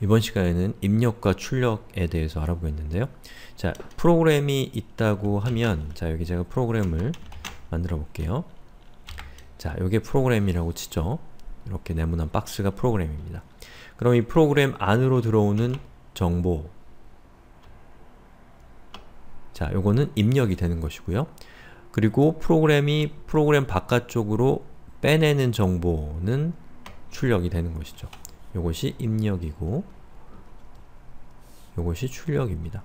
이번 시간에는 입력과 출력에 대해서 알아보겠는데요. 자, 프로그램이 있다고 하면 자, 여기 제가 프로그램을 만들어 볼게요. 자, 요게 프로그램이라고 치죠. 이렇게 네모난 박스가 프로그램입니다. 그럼 이 프로그램 안으로 들어오는 정보 자, 요거는 입력이 되는 것이고요. 그리고 프로그램이 프로그램 바깥쪽으로 빼내는 정보는 출력이 되는 것이죠. 요것이 입력이고 요것이 출력입니다.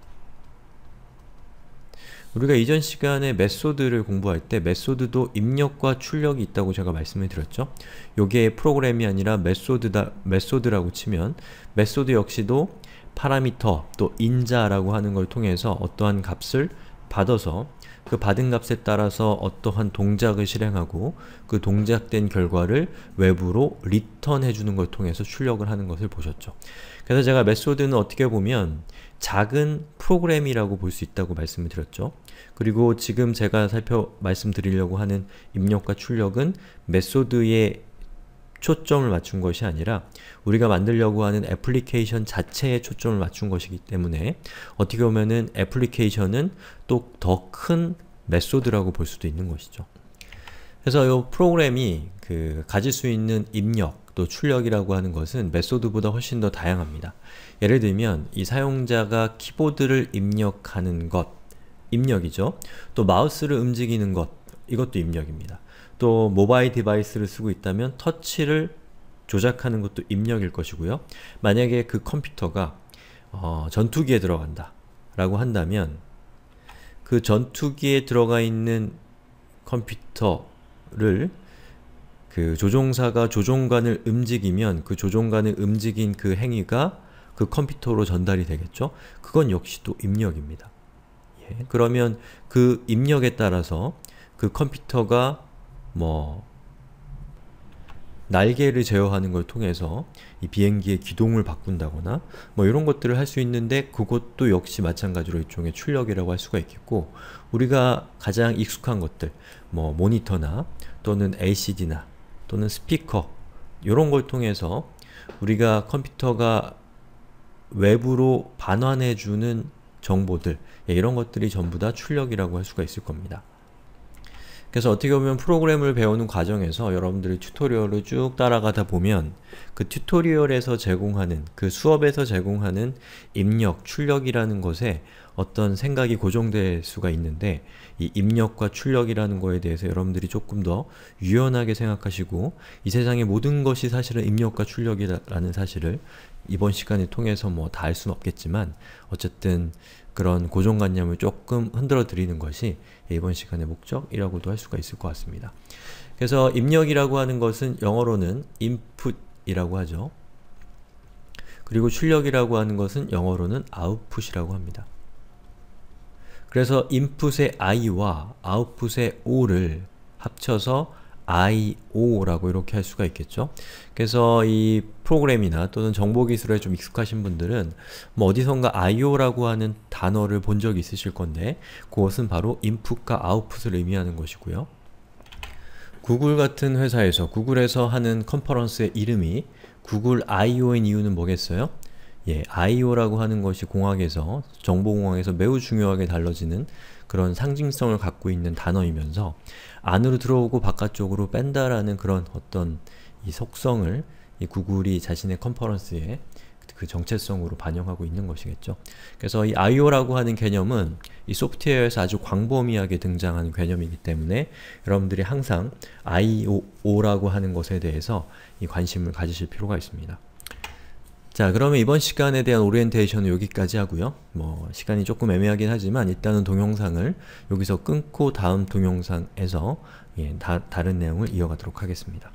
우리가 이전 시간에 메소드를 공부할 때 메소드도 입력과 출력이 있다고 제가 말씀을 드렸죠. 요게 프로그램이 아니라 메소드다, 메소드라고 치면 메소드 역시도 파라미터 또 인자라고 하는 걸 통해서 어떠한 값을 받아서 그 받은 값에 따라서 어떠한 동작을 실행하고 그 동작된 결과를 외부로 리턴해주는 걸 통해서 출력을 하는 것을 보셨죠. 그래서 제가 메소드는 어떻게 보면 작은 프로그램이라고 볼 수 있다고 말씀을 드렸죠. 그리고 지금 제가 살펴 말씀드리려고 하는 입력과 출력은 메소드의 초점을 맞춘 것이 아니라 우리가 만들려고 하는 애플리케이션 자체에 초점을 맞춘 것이기 때문에 어떻게 보면은 애플리케이션은 또 더 큰 메소드라고 볼 수도 있는 것이죠. 그래서 이 프로그램이 그 가질 수 있는 입력, 또 출력이라고 하는 것은 메소드보다 훨씬 더 다양합니다. 예를 들면 이 사용자가 키보드를 입력하는 것, 입력이죠. 또 마우스를 움직이는 것, 이것도 입력입니다. 또 모바일 디바이스를 쓰고 있다면 터치를 조작하는 것도 입력일 것이고요. 만약에 그 컴퓨터가 어, 전투기에 들어간다 라고 한다면 그 전투기에 들어가 있는 컴퓨터를 그 조종사가 조종관을 움직이면 그 조종관을 움직인 그 행위가 그 컴퓨터로 전달이 되겠죠? 그건 역시 또 입력입니다. 예, 그러면 그 입력에 따라서 그 컴퓨터가 뭐 날개를 제어하는 걸 통해서 이 비행기의 기동을 바꾼다거나 뭐 이런 것들을 할 수 있는데 그것도 역시 마찬가지로 일종의 출력이라고 할 수가 있겠고 우리가 가장 익숙한 것들 뭐 모니터나 또는 LCD나 또는 스피커 이런 걸 통해서 우리가 컴퓨터가 외부로 반환해주는 정보들 예, 이런 것들이 전부 다 출력이라고 할 수가 있을 겁니다. 그래서 어떻게 보면 프로그램을 배우는 과정에서 여러분들이 튜토리얼을 쭉 따라가다 보면 그 튜토리얼에서 제공하는, 그 수업에서 제공하는 입력, 출력이라는 것에 어떤 생각이 고정될 수가 있는데 이 입력과 출력이라는 거에 대해서 여러분들이 조금 더 유연하게 생각하시고 이 세상의 모든 것이 사실은 입력과 출력이라는 사실을 이번 시간을 통해서 뭐 다 알 수는 없겠지만 어쨌든 그런 고정관념을 조금 흔들어 드리는 것이 이번 시간의 목적이라고도 할 수가 있을 것 같습니다. 그래서 입력이라고 하는 것은 영어로는 input이라고 하죠. 그리고 출력이라고 하는 것은 영어로는 output이라고 합니다. 그래서 input의 i와 output의 o를 합쳐서 IO라고 이렇게 할 수가 있겠죠. 그래서 이 프로그램이나 또는 정보기술에 좀 익숙하신 분들은 뭐 어디선가 IO라고 하는 단어를 본 적이 있으실 건데 그것은 바로 인풋과 아웃풋을 의미하는 것이고요. 구글 같은 회사에서 구글에서 하는 컨퍼런스의 이름이 구글 IO인 이유는 뭐겠어요? 예, IO라고 하는 것이 공학에서, 정보공학에서 매우 중요하게 달라지는 그런 상징성을 갖고 있는 단어이면서 안으로 들어오고 바깥쪽으로 뺀다라는 그런 어떤 이 속성을 이 구글이 자신의 컨퍼런스에 그 정체성으로 반영하고 있는 것이겠죠. 그래서 이 IO라고 하는 개념은 이 소프트웨어에서 아주 광범위하게 등장하는 개념이기 때문에 여러분들이 항상 IO라고 하는 것에 대해서 이 관심을 가지실 필요가 있습니다. 자 그러면 이번 시간에 대한 오리엔테이션은 여기까지 하고요. 뭐 시간이 조금 애매하긴 하지만 일단은 동영상을 여기서 끊고 다음 동영상에서 예, 다, 다른 내용을 이어가도록 하겠습니다.